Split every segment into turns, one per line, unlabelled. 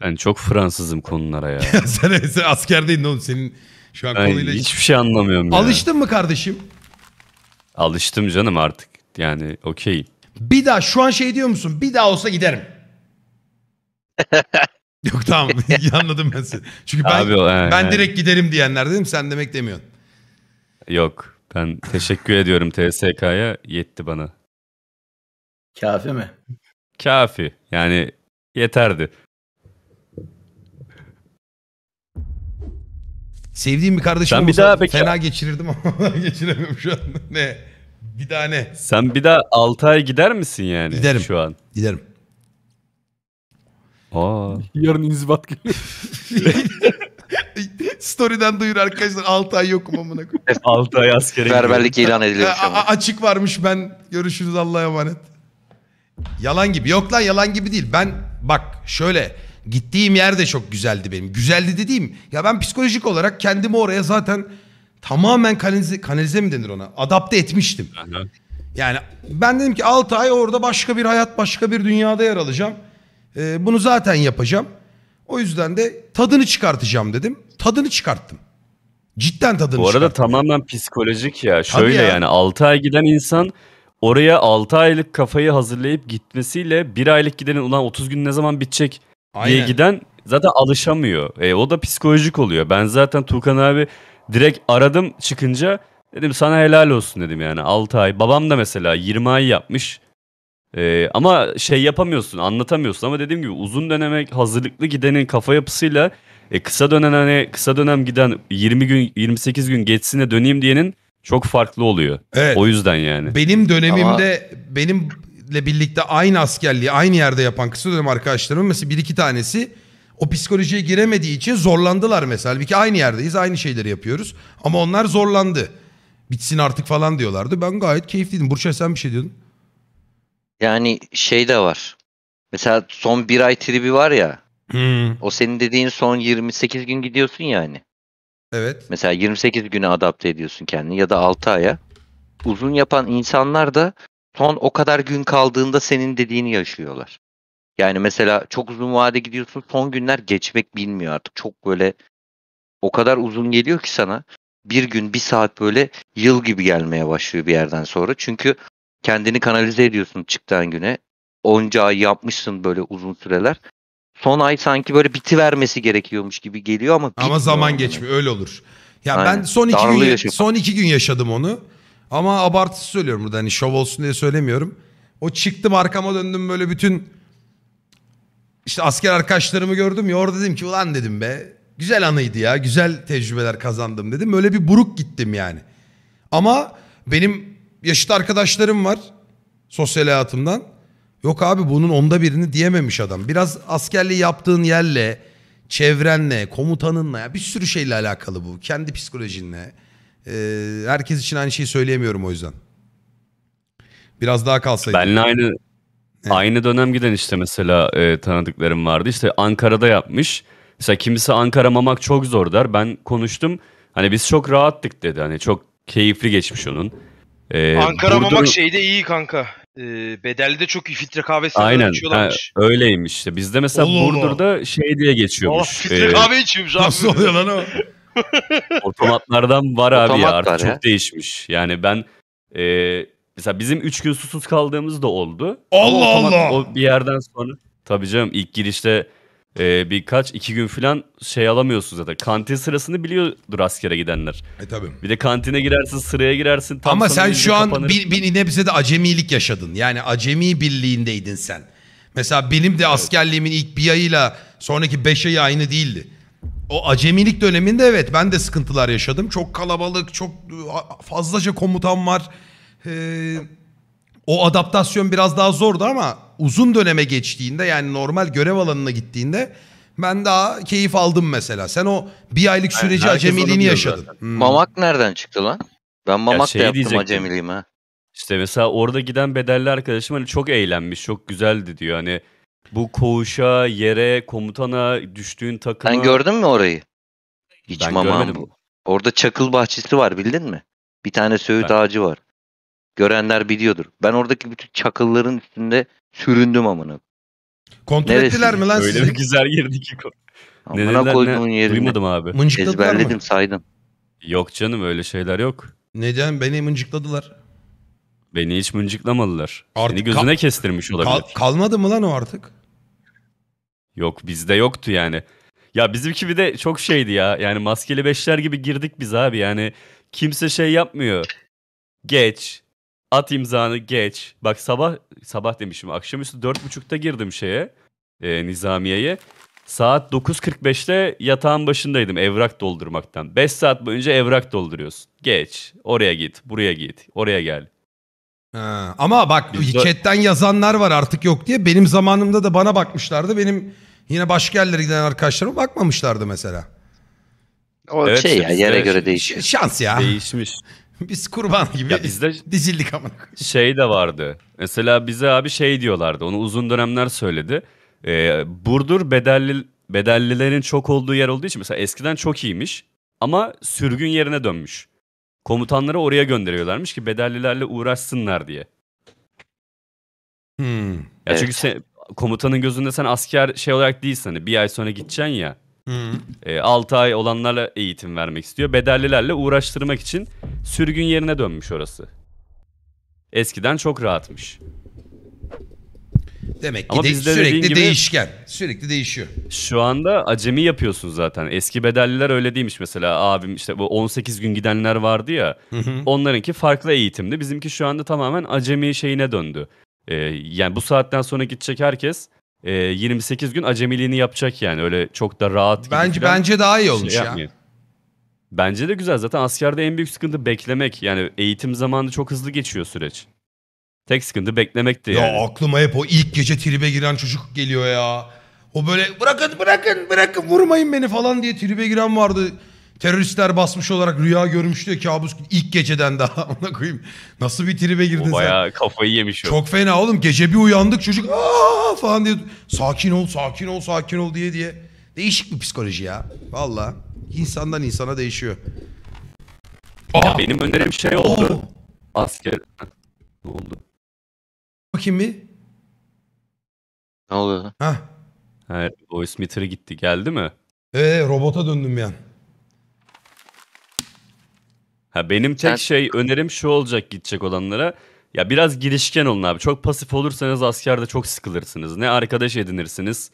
Ben çok Fransızım konulara ya.
sen, sen askerdeydin oğlum senin şu an Ben konuyla... hiçbir
şey anlamıyorum ya. Alıştın
mı kardeşim?
Alıştım canım artık. Yani okey.
Bir daha şu an şey diyor musun? Bir daha olsa giderim. Yok tamam anladım ben seni. Çünkü ben Abi he, ben he. direkt giderim diyenler dedim sen demek demiyorsun.
Yok. Ben teşekkür ediyorum TSK'ya. Yetti bana. Kafi mi? Kafi. Yani yeterdi. Sevdiğim bir kardeşim Sen bir olsa daha peki- fena
geçirirdim ama geçiremiyorum şu an. Ne? Bir daha
ne? Sen bir daha 6 ay gider misin yani Giderim. şu an? Giderim. Aa.
Yarın inzibat geliyor. Story'den duyur arkadaşlar 6 ay yokum amına
koyayım. 6 ay askere gidiyor. Berberlik ilan ediliyor
açık varmış ben görüşürüz Allah'a emanet. Yalan gibi. Yok lan yalan gibi değil. Ben bak şöyle Gittiğim yer de çok güzeldi benim. Güzeldi dediğim ya ben psikolojik olarak kendimi oraya zaten tamamen kanalize, kanalize mi denir ona? Adapte etmiştim. Yani ben dedim ki 6 ay orada başka bir hayat başka bir dünyada yer alacağım. Ee, bunu zaten yapacağım. O yüzden de tadını çıkartacağım dedim. Tadını çıkarttım. Cidden tadını Bu arada
çıkarttım. tamamen psikolojik ya. Şöyle ya. yani 6 ay giden insan oraya 6 aylık kafayı hazırlayıp gitmesiyle 1 aylık gidenin ulan 30 gün ne zaman bitecek Aynen. diye giden zaten alışamıyor. E, o da psikolojik oluyor. Ben zaten Tuğkan abi direkt aradım çıkınca dedim sana helal olsun dedim yani 6 ay. Babam da mesela 20 ay yapmış. E, ama şey yapamıyorsun anlatamıyorsun ama dediğim gibi uzun döneme hazırlıklı gidenin kafa yapısıyla e, kısa dönem hani kısa dönem giden 20 gün 28 gün geçsine döneyim diyenin çok farklı oluyor. Evet. O yüzden yani. Benim dönemimde
Ama... benim ile birlikte aynı askerliği aynı yerde yapan kısa dönem arkadaşlarımın mesela bir iki tanesi o psikolojiye giremediği için zorlandılar mesela. Halbuki aynı yerdeyiz aynı şeyleri yapıyoruz ama onlar zorlandı. Bitsin artık falan diyorlardı. Ben gayet keyifliydim. Burçay sen bir şey diyordun.
Yani şey de var. Mesela son bir ay tribi var ya. Hmm. O senin dediğin son 28 gün gidiyorsun yani. Evet. Mesela 28 güne adapte ediyorsun kendini ya da 6 aya. Uzun yapan insanlar da son o kadar gün kaldığında senin dediğini yaşıyorlar. Yani mesela çok uzun vade gidiyorsun son günler geçmek bilmiyor artık. Çok böyle o kadar uzun geliyor ki sana bir gün bir saat böyle yıl gibi gelmeye başlıyor bir yerden sonra. Çünkü kendini kanalize ediyorsun çıktığın güne. Onca ay yapmışsın böyle uzun süreler. Son ay sanki böyle biti vermesi gerekiyormuş gibi geliyor ama
Ama zaman geçmiyor öyle olur. Ya Aynen. ben son iki gün son iki gün yaşadım onu. Ama abartısı söylüyorum burada hani şov olsun diye söylemiyorum. O çıktım arkama döndüm böyle bütün işte asker arkadaşlarımı gördüm ya orada dedim ki ulan dedim be güzel anıydı ya güzel tecrübeler kazandım dedim. Öyle bir buruk gittim yani. Ama benim yaşıt arkadaşlarım var sosyal hayatımdan. Yok abi bunun onda birini diyememiş adam. Biraz askerliği yaptığın yerle, çevrenle, komutanınla ya bir sürü şeyle alakalı bu. Kendi psikolojinle. Ee, herkes için aynı şeyi söyleyemiyorum o yüzden.
Biraz daha kalsaydı. Benle aynı evet. aynı dönem giden işte mesela e, tanıdıklarım vardı. İşte Ankara'da yapmış. Mesela kimisi Ankara mamak çok zor der. Ben konuştum. Hani biz çok rahattık dedi. Hani çok keyifli geçmiş onun. Ee, Ankara burada... mamak
şeyde iyi kanka. Ee, bedelli de çok iyi filtre kahvesi Aynen. Ha,
öyleymiş. İşte. Bizde mesela Olur Burdur'da mu? şey diye geçiyormuş. Oh, filtre ee... kahve
içiyormuş abi. Nasıl oluyor lan o?
otomatlardan var abi Otomat ya artık var çok değişmiş. Yani ben e, mesela bizim 3 gün susuz kaldığımız da oldu. Allah otomat, Allah. O bir yerden sonra tabii canım ilk girişte e, birkaç iki gün falan şey alamıyorsun zaten. Kantin sırasını biliyordur askere gidenler. E tabii. Bir de kantine girersin sıraya girersin. Tam Ama sen şu an bir,
bir nebze de acemilik yaşadın. Yani acemi birliğindeydin sen. Mesela benim de askerliğimin ilk bir ayıyla sonraki beş ayı aynı değildi. O acemilik döneminde evet ben de sıkıntılar yaşadım. Çok kalabalık, çok fazlaca komutan var. Ee, o adaptasyon biraz daha zordu ama uzun döneme geçtiğinde yani normal görev alanına gittiğinde ben daha keyif aldım mesela. Sen o bir aylık süreci yani acemiliğini
yaşadın. Hmm. Mamak
nereden çıktı lan? Ben mamak ya şey da yaptım acemiliğimi İşte mesela orada giden bedelli arkadaşım hani çok eğlenmiş, çok güzeldi diyor. Hani bu koğuşa, yere, komutana, düştüğün takıma... Sen gördün
mü orayı? Hiç ben mamam görmedim. bu. Orada çakıl bahçesi var bildin mi? Bir tane söğüt ben... ağacı var. Görenler biliyordur. Ben oradaki bütün çakılların üstünde süründüm amına.
Kontrol Neresi? ettiler mi lan Öyle sizi? Öyle bir güzel girdi ki. Amına koyduğun yerini. Duymadım abi. Mıncıkladılar Ezberledim mı? saydım. Yok canım öyle şeyler yok. Neden? Beni mıncıkladılar. Beni hiç mıncıklamadılar. Artık Seni gözüne kal- kestirmiş olabilir. Kal-
kalmadı mı lan o artık?
Yok bizde yoktu yani. Ya bizimki bir de çok şeydi ya. Yani maskeli beşler gibi girdik biz abi. Yani kimse şey yapmıyor. Geç. At imzanı geç. Bak sabah sabah demişim. Akşamüstü dört buçukta girdim şeye. E, Nizamiye'ye. Saat 9.45'te yatağın başındaydım evrak doldurmaktan. 5 saat boyunca evrak dolduruyorsun. Geç. Oraya git. Buraya git. Oraya gel. Ha, ama bak Biz chatten
yazanlar var artık yok diye. Benim zamanımda da bana bakmışlardı. Benim yine başka yerlere giden arkadaşlarıma bakmamışlardı mesela. O şey Evet, şey ya yere bizde- göre değişiyor. Şans ya. Değişmiş. Biz kurban gibi Ya bizde- dizildik ama.
Şey de vardı. Mesela bize abi şey diyorlardı. Onu uzun dönemler söyledi. Ee, Burdur bedelli, bedellilerin çok olduğu yer olduğu için mesela eskiden çok iyiymiş. Ama sürgün yerine dönmüş. Komutanları oraya gönderiyorlarmış ki bedellilerle uğraşsınlar diye. Hmm. Ya evet. çünkü sen, komutanın gözünde sen asker şey olarak değilsin hani bir ay sonra gideceksin ya. Hmm. E, 6 ay olanlarla eğitim vermek istiyor. Bedellilerle uğraştırmak için sürgün yerine dönmüş orası. Eskiden çok rahatmış.
Demek ki Ama de, bizde sürekli gibi, değişken. Sürekli değişiyor.
Şu anda acemi yapıyorsun zaten. Eski bedelliler öyle değilmiş mesela. Abim işte bu 18 gün gidenler vardı ya. Hı hı. Onlarınki farklı eğitimdi. Bizimki şu anda tamamen acemi şeyine döndü. Ee, yani bu saatten sonra gidecek herkes e, 28 gün acemiliğini yapacak yani. Öyle çok da rahat. Bence bence daha iyi şey olmuş şey ya. Yapmıyor. Bence de güzel. Zaten askerde en büyük sıkıntı beklemek. Yani eğitim zamanı çok hızlı geçiyor süreç. Tek sıkıntı beklemekti ya yani. Ya
aklıma hep o ilk gece tribe giren çocuk geliyor ya. O böyle bırakın bırakın bırakın vurmayın beni falan diye tribe giren vardı. Teröristler basmış olarak rüya görmüştü ya kabus ilk geceden daha ona koyayım. Nasıl bir tribe girdin sen? Bayağı
kafayı yemiş o. Çok
fena oğlum gece bir uyandık çocuk aa falan diye sakin ol sakin ol sakin ol diye diye. Değişik bir psikoloji ya. Valla insandan insana değişiyor.
Ya benim önerim şey oldu. Oo. Asker oldu kimi? Ne oluyor? Hah. Ha, voice meter'ı gitti. Geldi mi?
Ee, robota döndüm yani.
Ha benim tek Ben- şey önerim şu olacak gidecek olanlara. Ya biraz girişken olun abi. Çok pasif olursanız askerde çok sıkılırsınız. Ne arkadaş edinirsiniz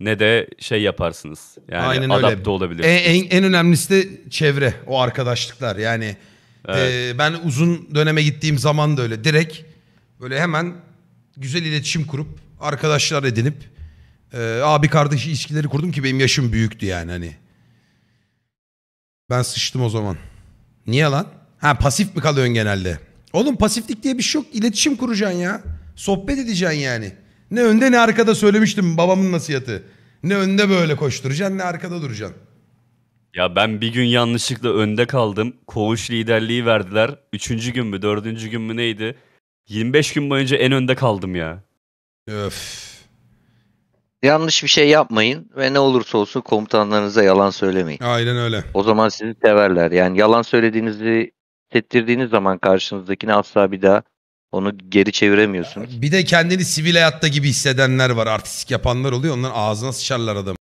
ne de şey yaparsınız. Yani Aynen öyle. olabilirsiniz. En,
en, en önemlisi de çevre, o arkadaşlıklar. Yani Evet. e, ben uzun döneme gittiğim zaman da öyle. Direkt böyle hemen güzel iletişim kurup arkadaşlar edinip e, abi kardeş ilişkileri kurdum ki benim yaşım büyüktü yani hani. Ben sıçtım o zaman. Niye lan? Ha pasif mi kalıyorsun genelde? Oğlum pasiflik diye bir şey yok. İletişim kuracaksın ya. Sohbet edeceksin yani. Ne önde ne arkada söylemiştim babamın nasihatı. Ne önde böyle koşturacaksın ne arkada duracaksın.
Ya ben bir gün yanlışlıkla önde kaldım. Koğuş liderliği verdiler. Üçüncü gün mü dördüncü gün mü neydi? 25 gün boyunca en önde kaldım ya. Öf. Yanlış
bir şey yapmayın ve ne olursa olsun komutanlarınıza yalan söylemeyin.
Aynen öyle.
O zaman sizi severler. Yani yalan söylediğinizi hissettirdiğiniz zaman karşınızdakini asla bir daha onu geri çeviremiyorsunuz.
Bir de kendini sivil hayatta gibi hissedenler var. Artistik yapanlar oluyor. Onların ağzına sıçarlar adam.